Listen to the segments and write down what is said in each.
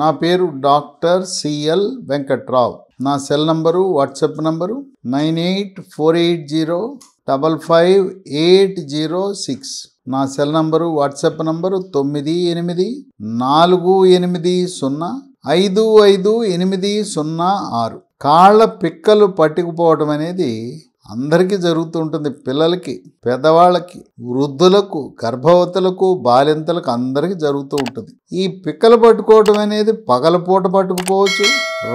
నా పేరు doctor CL Venkatrao నా cell number WhatsApp number nine eight four eight zero double five eight zero six నా cell number WhatsApp number తొమ్మిది ఎనిమిది నాలుగు ఎనిమిది సున్నా ఐదు ఐదు ఎనిమిది సున్నా ఆరు కాళ్ళ పిక్కలు పట్టుకుపోవడం అనేది అందరికీ జరుగుతూ ఉంటుంది పిల్లలకి పెద్దవాళ్ళకి వృద్ధులకు గర్భవతులకు బాలింతలకు అందరికీ జరుగుతూ ఉంటుంది ఈ పిక్కలు పట్టుకోవటం అనేది పగలపూట పట్టుకుపోవచ్చు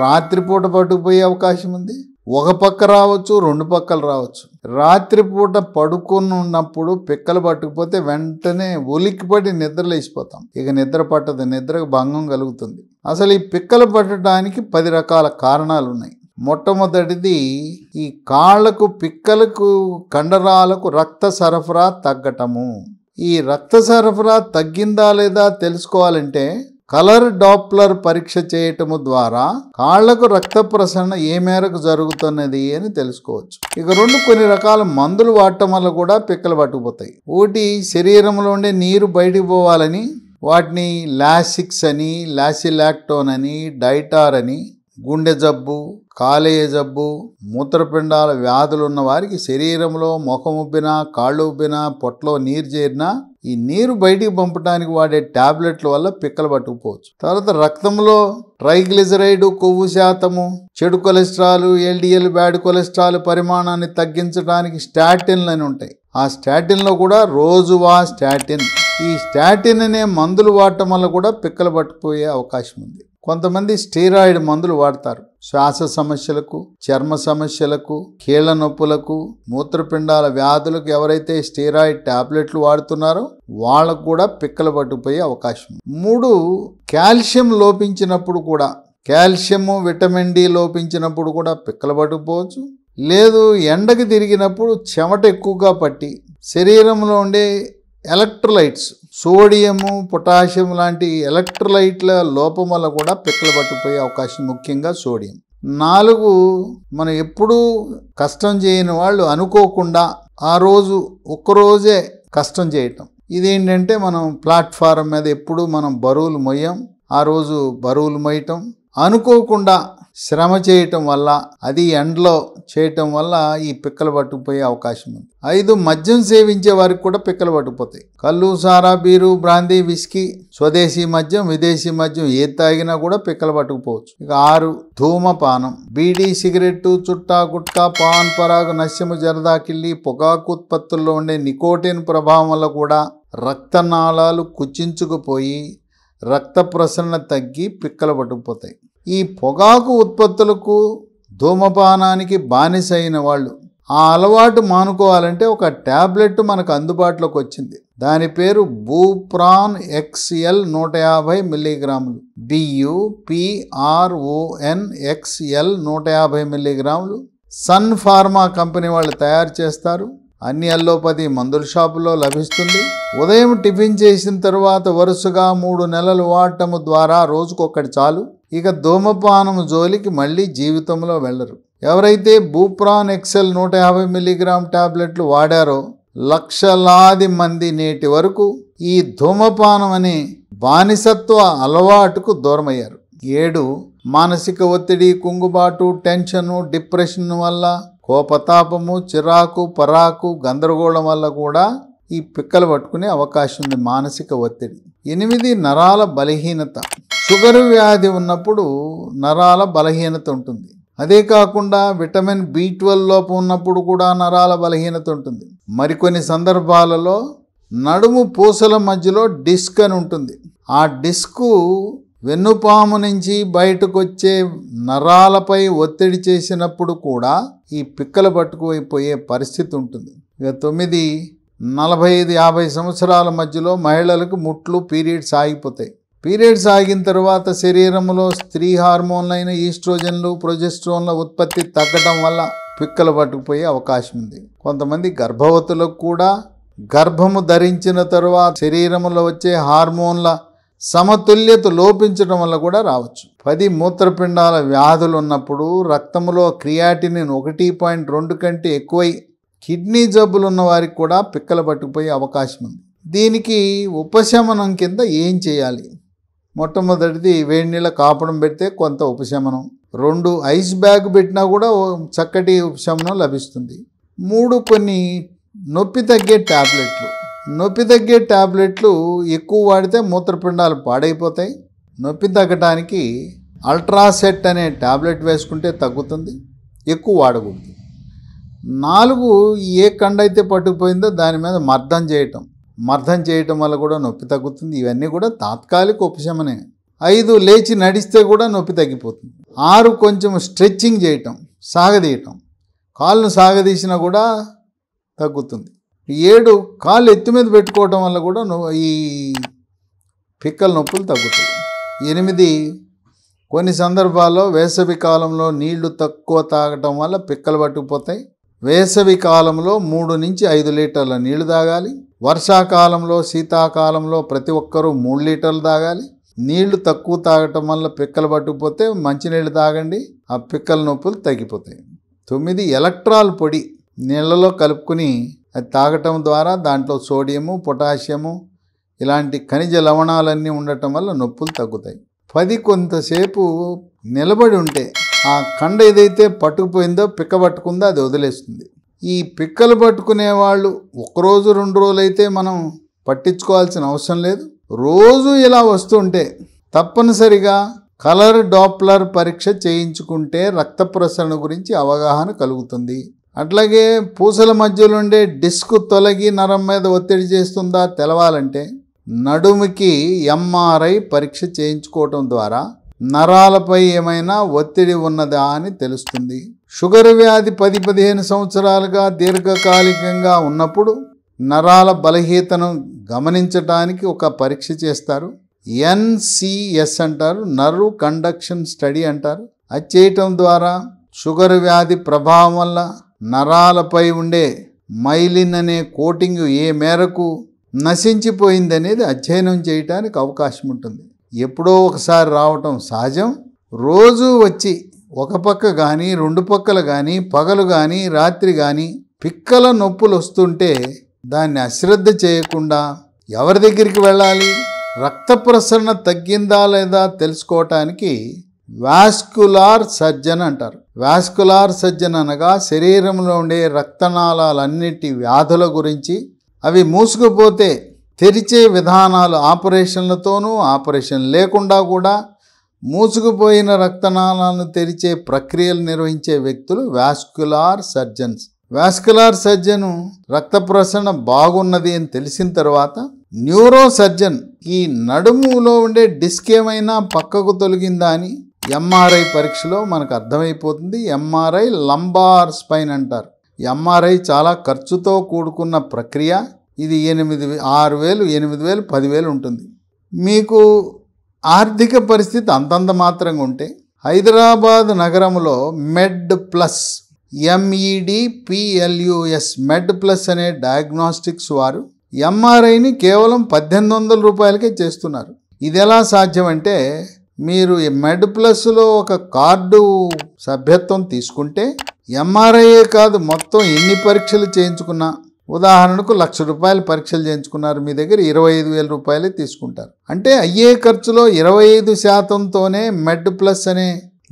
రాత్రిపూట పట్టుకుపోయే అవకాశం ఉంది ఒక పక్క రావచ్చు రెండు పక్కలు రావచ్చు రాత్రిపూట పడుకుని ఉన్నప్పుడు పిక్కలు పట్టుకుపోతే వెంటనే ఉలిక్కిపడి నిద్ర లేచిపోతాం ఇక నిద్ర పట్టదు నిద్రకు భంగం కలుగుతుంది అసలు ఈ పిక్కలు పట్టడానికి పది రకాల కారణాలు ఉన్నాయి మొట్టమొదటిది ఈ కాళ్లకు పిక్కలకు కండరాలకు రక్త సరఫరా తగ్గటము ఈ రక్త సరఫరా తగ్గిందా లేదా తెలుసుకోవాలంటే కలర్ డాప్లర్ పరీక్ష చేయటము ద్వారా కాళ్లకు రక్త ప్రసరణ ఏ మేరకు జరుగుతున్నది అని తెలుసుకోవచ్చు ఇక రెండు కొన్ని రకాల మందులు వాడటం వల్ల కూడా పిక్కలు పట్టుకుపోతాయి ఊటి శరీరంలో ఉండే నీరు బయటికి పోవాలని వాటిని లాసిక్స్ అని లాసిలాక్టోన్ అని డైటార్ అని గుండె జబ్బు కాలేయ జబ్బు మూత్రపిండాల వ్యాధులు ఉన్న వారికి శరీరంలో ముఖం ఉబ్బినా కాళ్ళు ఉబ్బినా పొట్టలో నీరు చేరినా ఈ నీరు బయటికి పంపడానికి వాడే ట్యాబ్లెట్ల వల్ల పిక్కలు పట్టుకుపోవచ్చు తర్వాత రక్తంలో ట్రైగ్లిజరైడ్ కొవ్వు శాతము చెడు కొలెస్ట్రాల్ ఎల్డిఎల్ బ్యాడ్ కొలెస్ట్రాల్ పరిమాణాన్ని తగ్గించడానికి స్టాటిన్లు అని ఉంటాయి ఆ స్టాటిన్లో కూడా రోజువా స్టాటిన్ ఈ స్టాటిన్ అనే మందులు వాడటం వల్ల కూడా పిక్కలు పట్టుకుపోయే అవకాశం ఉంది కొంతమంది స్టీరాయిడ్ మందులు వాడతారు శ్వాస సమస్యలకు చర్మ సమస్యలకు కీళ్ల నొప్పులకు మూత్రపిండాల వ్యాధులకు ఎవరైతే స్టీరాయిడ్ టాబ్లెట్లు వాడుతున్నారో వాళ్ళకు కూడా పిక్కలు పట్టుకుపోయే అవకాశం మూడు కాల్షియం లోపించినప్పుడు కూడా కాల్షియము విటమిన్ డి లోపించినప్పుడు కూడా పిక్కలు పట్టుకుపోవచ్చు లేదు ఎండకు తిరిగినప్పుడు చెమట ఎక్కువగా పట్టి శరీరంలో ఉండే ఎలక్ట్రోలైట్స్ సోడియము పొటాషియం లాంటి ఎలక్ట్రోలైట్ల లోపం వల్ల కూడా పెక్కలు పట్టుకుపోయే అవకాశం ముఖ్యంగా సోడియం నాలుగు మనం ఎప్పుడూ కష్టం చేయని వాళ్ళు అనుకోకుండా ఆ రోజు ఒక్కరోజే కష్టం చేయటం ఇదేంటంటే మనం ప్లాట్ఫారం మీద ఎప్పుడు మనం బరువులు మొయ్యం ఆ రోజు బరువులు మొయ్యటం అనుకోకుండా శ్రమ చేయటం వల్ల అది ఎండలో చేయటం వల్ల ఈ పిక్కలు పట్టుకుపోయే అవకాశం ఉంది ఐదు మద్యం సేవించే వారికి కూడా పిక్కలు పట్టుకుపోతాయి కళ్ళు సారా బీరు బ్రాందీ విస్కీ స్వదేశీ మద్యం విదేశీ మద్యం ఏది తాగినా కూడా పిక్కలు పట్టుకుపోవచ్చు ఇక ఆరు ధూమపానం బీడీ సిగరెట్టు చుట్టా గుట్కా పాన్ పరాగ్ నశ్యము జరదాకిల్లి పొగాకు ఉత్పత్తుల్లో ఉండే నికోటిన్ ప్రభావం వల్ల కూడా రక్తనాళాలు కుచించుకుపోయి రక్త ప్రసరణ తగ్గి పిక్కలు పట్టుకుపోతాయి ఈ పొగాకు ఉత్పత్తులకు ధూమపానానికి బానిసైన వాళ్ళు ఆ అలవాటు మానుకోవాలంటే ఒక ట్యాబ్లెట్ మనకు అందుబాటులోకి వచ్చింది దాని పేరు బూప్రాన్ ఎక్స్ఎల్ నూట యాభై మిల్లీగ్రాములు బియుపిఆర్ఓఎన్ ఎక్స్ఎల్ నూట యాభై మిల్లీగ్రాములు సన్ ఫార్మా కంపెనీ వాళ్ళు తయారు చేస్తారు అన్ని అల్లోపతి మందుల షాపులో లభిస్తుంది ఉదయం టిఫిన్ చేసిన తరువాత వరుసగా మూడు నెలలు వాడటం ద్వారా రోజుకొకటి చాలు ఇక ధూమపానం జోలికి మళ్ళీ జీవితంలో వెళ్ళరు ఎవరైతే బూప్రాన్ ఎక్సెల్ నూట యాభై మిల్లీగ్రామ్ ట్యాబ్లెట్లు వాడారో లక్షలాది మంది నేటి వరకు ఈ ధూమపానం అనే బానిసత్వ అలవాటుకు దూరమయ్యారు ఏడు మానసిక ఒత్తిడి కుంగుబాటు టెన్షను డిప్రెషన్ వల్ల కోపతాపము చిరాకు పరాకు గందరగోళం వల్ల కూడా ఈ పిక్కలు పట్టుకునే అవకాశం ఉంది మానసిక ఒత్తిడి ఎనిమిది నరాల బలహీనత షుగర్ వ్యాధి ఉన్నప్పుడు నరాల బలహీనత ఉంటుంది అదే కాకుండా విటమిన్ బి ట్వెల్వ్ లోపం ఉన్నప్పుడు కూడా నరాల బలహీనత ఉంటుంది మరికొన్ని సందర్భాలలో నడుము పూసల మధ్యలో డిస్క్ అని ఉంటుంది ఆ డిస్కు వెన్నుపాము నుంచి బయటకు వచ్చే నరాలపై ఒత్తిడి చేసినప్పుడు కూడా ఈ పిక్కలు పట్టుకుపోయే పరిస్థితి ఉంటుంది ఇక తొమ్మిది నలభై ఐదు యాభై సంవత్సరాల మధ్యలో మహిళలకు ముట్లు పీరియడ్స్ ఆగిపోతాయి పీరియడ్స్ ఆగిన తర్వాత శరీరంలో స్త్రీ హార్మోన్లైన ఈస్ట్రోజన్లు ప్రొజెస్ట్రోన్ల ఉత్పత్తి తగ్గడం వల్ల పిక్కలు పట్టుకుపోయే అవకాశం ఉంది కొంతమంది గర్భవతులకు కూడా గర్భము ధరించిన తరువాత శరీరంలో వచ్చే హార్మోన్ల సమతుల్యత లోపించడం వల్ల కూడా రావచ్చు పది మూత్రపిండాల వ్యాధులు ఉన్నప్పుడు రక్తంలో క్రియాటిని ఒకటి పాయింట్ రెండు కంటే ఎక్కువై కిడ్నీ జబ్బులు ఉన్న వారికి కూడా పిక్కలు పట్టుకుపోయే అవకాశం ఉంది దీనికి ఉపశమనం కింద ఏం చేయాలి మొట్టమొదటిది వేడి నీళ్ళ కాపడం పెడితే కొంత ఉపశమనం రెండు ఐస్ బ్యాగ్ పెట్టినా కూడా చక్కటి ఉపశమనం లభిస్తుంది మూడు కొన్ని నొప్పి తగ్గే ట్యాబ్లెట్లు నొప్పి తగ్గే ట్యాబ్లెట్లు ఎక్కువ వాడితే మూత్రపిండాలు పాడైపోతాయి నొప్పి తగ్గడానికి అల్ట్రాసెట్ అనే ట్యాబ్లెట్ వేసుకుంటే తగ్గుతుంది ఎక్కువ వాడకూడదు నాలుగు ఏ కండ అయితే పట్టుకుపోయిందో దాని మీద మర్దం చేయటం మర్దం చేయటం వల్ల కూడా నొప్పి తగ్గుతుంది ఇవన్నీ కూడా తాత్కాలిక ఉపశమనే ఐదు లేచి నడిస్తే కూడా నొప్పి తగ్గిపోతుంది ఆరు కొంచెం స్ట్రెచ్చింగ్ చేయటం సాగదీయటం కాళ్ళను సాగదీసినా కూడా తగ్గుతుంది ఏడు కాళ్ళు ఎత్తి మీద పెట్టుకోవటం వల్ల కూడా ఈ పిక్కల నొప్పులు తగ్గుతుంది ఎనిమిది కొన్ని సందర్భాల్లో వేసవి కాలంలో నీళ్లు తక్కువ తాగటం వల్ల పిక్కలు పట్టుకుపోతాయి వేసవి కాలంలో మూడు నుంచి ఐదు లీటర్ల నీళ్లు తాగాలి వర్షాకాలంలో శీతాకాలంలో ప్రతి ఒక్కరూ మూడు లీటర్లు తాగాలి నీళ్లు తక్కువ తాగటం వల్ల పిక్కలు పట్టుకుపోతే మంచినీళ్ళు తాగండి ఆ పిక్కల నొప్పులు తగ్గిపోతాయి తొమ్మిది ఎలక్ట్రాల్ పొడి నీళ్ళలో కలుపుకుని అది తాగటం ద్వారా దాంట్లో సోడియము పొటాషియము ఇలాంటి ఖనిజ లవణాలన్నీ ఉండటం వల్ల నొప్పులు తగ్గుతాయి పది కొంతసేపు నిలబడి ఉంటే ఆ కండ ఏదైతే పట్టుకుపోయిందో పిక్క పట్టుకుందో అది వదిలేస్తుంది ఈ పిక్కలు పట్టుకునే వాళ్ళు ఒకరోజు రెండు రోజులైతే మనం పట్టించుకోవాల్సిన అవసరం లేదు రోజు ఇలా వస్తుంటే తప్పనిసరిగా కలర్ డాప్లర్ పరీక్ష చేయించుకుంటే రక్త ప్రసరణ గురించి అవగాహన కలుగుతుంది అట్లాగే పూసల మధ్యలో ఉండే డిస్క్ తొలగి నరం మీద ఒత్తిడి చేస్తుందా తెలవాలంటే నడుముకి ఎంఆర్ఐ పరీక్ష చేయించుకోవటం ద్వారా నరాలపై ఏమైనా ఒత్తిడి ఉన్నదా అని తెలుస్తుంది షుగర్ వ్యాధి పది పదిహేను సంవత్సరాలుగా దీర్ఘకాలికంగా ఉన్నప్పుడు నరాల బలహీతను గమనించడానికి ఒక పరీక్ష చేస్తారు ఎన్సిఎస్ అంటారు నర్వ్ కండక్షన్ స్టడీ అంటారు అది చేయటం ద్వారా షుగర్ వ్యాధి ప్రభావం వల్ల నరాలపై ఉండే మైలిన్ అనే కోటింగ్ ఏ మేరకు నశించిపోయిందనేది అధ్యయనం చేయడానికి అవకాశం ఉంటుంది ఎప్పుడో ఒకసారి రావటం సహజం రోజు వచ్చి ఒక పక్క కానీ రెండు పక్కలు కానీ పగలు కానీ రాత్రి కానీ పిక్కల నొప్పులు వస్తుంటే దాన్ని అశ్రద్ధ చేయకుండా ఎవరి దగ్గరికి వెళ్ళాలి రక్త ప్రసరణ తగ్గిందా లేదా తెలుసుకోవటానికి వాస్కులార్ సర్జన్ అంటారు వాస్కులార్ సర్జన్ అనగా శరీరంలో ఉండే రక్తనాళాలన్నిటి వ్యాధుల గురించి అవి మూసుకుపోతే తెరిచే విధానాలు ఆపరేషన్లతోనూ ఆపరేషన్ లేకుండా కూడా మూసుకుపోయిన రక్తనాళాలను తెరిచే ప్రక్రియలు నిర్వహించే వ్యక్తులు వాస్క్యులార్ సర్జన్స్ వాస్క్యులార్ సర్జను రక్త ప్రసరణ బాగున్నది అని తెలిసిన తర్వాత న్యూరో సర్జన్ ఈ నడుములో ఉండే డిస్క్ ఏమైనా పక్కకు తొలగిందా అని ఎంఆర్ఐ పరీక్షలో మనకు అర్థమైపోతుంది ఎంఆర్ఐ లంబార్ స్పైన్ అంటారు ఎంఆర్ఐ చాలా ఖర్చుతో కూడుకున్న ప్రక్రియ ఇది ఎనిమిది ఆరు వేలు ఎనిమిది వేలు పదివేలు ఉంటుంది మీకు ఆర్థిక పరిస్థితి అంతంత మాత్రంగా ఉంటే హైదరాబాద్ నగరంలో Med Plus M E D P L U S e Med Plus అనే డయాగ్నోస్టిక్స్ వారు ఎంఆర్ఐని కేవలం పద్దెనిమిది వందల రూపాయలకే చేస్తున్నారు ఇది ఎలా సాధ్యమంటే మీరు మెడ్ ప్లస్లో ఒక కార్డు సభ్యత్వం తీసుకుంటే ఎంఆర్ఐఏ కాదు మొత్తం ఎన్ని పరీక్షలు చేయించుకున్నా ఉదాహరణకు లక్ష రూపాయలు పరీక్షలు చేయించుకున్నారు మీ దగ్గర ఇరవై ఐదు వేల రూపాయలే తీసుకుంటారు అంటే అయ్యే ఖర్చులో ఇరవై ఐదు శాతంతోనే మెడ్ ప్లస్ అనే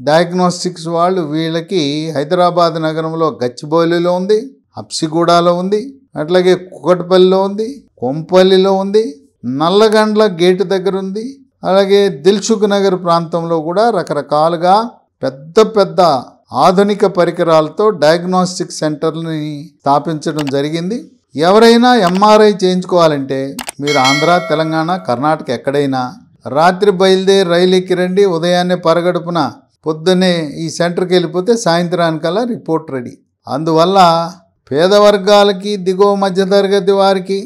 డయాగ్నోస్టిక్స్ వాళ్ళు వీళ్ళకి హైదరాబాద్ నగరంలో గచ్చిబౌలిలో ఉంది అప్సిగూడలో ఉంది అట్లాగే కుకట్పల్లిలో ఉంది కొంపల్లిలో ఉంది నల్లగండ్ల గేటు దగ్గర ఉంది అలాగే దిల్సుఖ్ నగర్ ప్రాంతంలో కూడా రకరకాలుగా పెద్ద పెద్ద ఆధునిక పరికరాలతో డయాగ్నోస్టిక్ సెంటర్ని స్థాపించడం జరిగింది ఎవరైనా ఎంఆర్ఐ చేయించుకోవాలంటే మీరు ఆంధ్ర తెలంగాణ కర్ణాటక ఎక్కడైనా రాత్రి బయలుదేరి రైలు ఎక్కి రండి ఉదయాన్నే పరగడుపున పొద్దున్నే ఈ సెంటర్కి వెళ్ళిపోతే సాయంత్రానికల్లా రిపోర్ట్ రెడీ అందువల్ల పేద వర్గాలకి దిగువ మధ్యతరగతి వారికి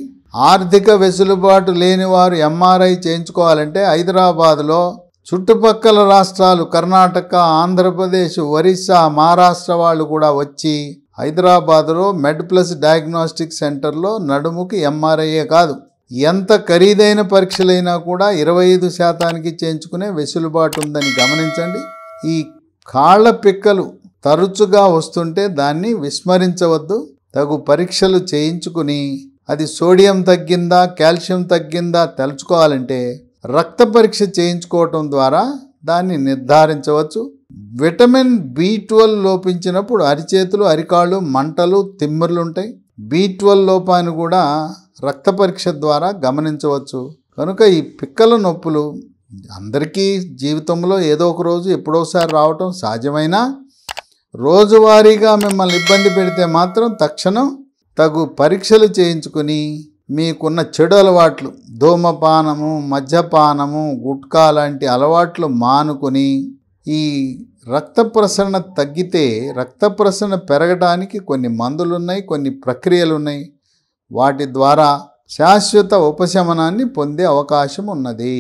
ఆర్థిక వెసులుబాటు లేని వారు ఎంఆర్ఐ చేయించుకోవాలంటే హైదరాబాద్లో చుట్టుపక్కల రాష్ట్రాలు కర్ణాటక ఆంధ్రప్రదేశ్ ఒరిస్సా మహారాష్ట్ర వాళ్ళు కూడా వచ్చి హైదరాబాద్లో మెడ్ ప్లస్ డయాగ్నోస్టిక్ సెంటర్లో నడుముకి ఎంఆర్ఐఏ కాదు ఎంత ఖరీదైన పరీక్షలైనా కూడా ఇరవై ఐదు శాతానికి చేయించుకునే వెసులుబాటు ఉందని గమనించండి ఈ కాళ్ళ పిక్కలు తరచుగా వస్తుంటే దాన్ని విస్మరించవద్దు తగు పరీక్షలు చేయించుకుని అది సోడియం తగ్గిందా కాల్షియం తగ్గిందా తలుచుకోవాలంటే రక్త పరీక్ష చేయించుకోవటం ద్వారా దాన్ని నిర్ధారించవచ్చు విటమిన్ బి ట్వెల్వ్ లోపించినప్పుడు అరిచేతులు అరికాళ్ళు మంటలు తిమ్మిర్లు ఉంటాయి బి ట్వెల్వ్ లోపాన్ని కూడా రక్త పరీక్ష ద్వారా గమనించవచ్చు కనుక ఈ పిక్కల నొప్పులు అందరికీ జీవితంలో ఏదో ఒక రోజు ఎప్పుడోసారి రావటం సహజమైనా రోజువారీగా మిమ్మల్ని ఇబ్బంది పెడితే మాత్రం తక్షణం తగు పరీక్షలు చేయించుకుని మీకున్న చెడు అలవాట్లు ధూమపానము మద్యపానము గుట్కా లాంటి అలవాట్లు మానుకొని ఈ రక్త ప్రసరణ తగ్గితే రక్త ప్రసరణ పెరగడానికి కొన్ని మందులున్నాయి కొన్ని ప్రక్రియలున్నాయి వాటి ద్వారా శాశ్వత ఉపశమనాన్ని పొందే అవకాశం ఉన్నది